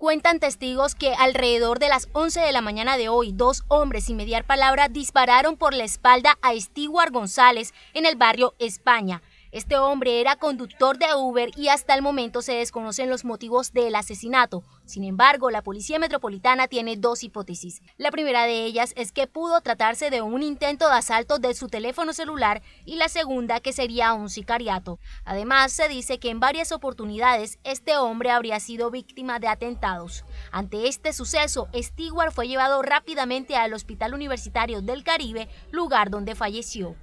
Cuentan testigos que alrededor de las 11 de la mañana de hoy, dos hombres sin mediar palabra dispararon por la espalda a Stewart González en el barrio España. Este hombre era conductor de Uber y hasta el momento se desconocen los motivos del asesinato. Sin embargo, la Policía Metropolitana tiene dos hipótesis. La primera de ellas es que pudo tratarse de un intento de asalto de su teléfono celular y la segunda que sería un sicariato. Además, se dice que en varias oportunidades este hombre habría sido víctima de atentados. Ante este suceso, Stewart fue llevado rápidamente al Hospital Universitario del Caribe, lugar donde falleció.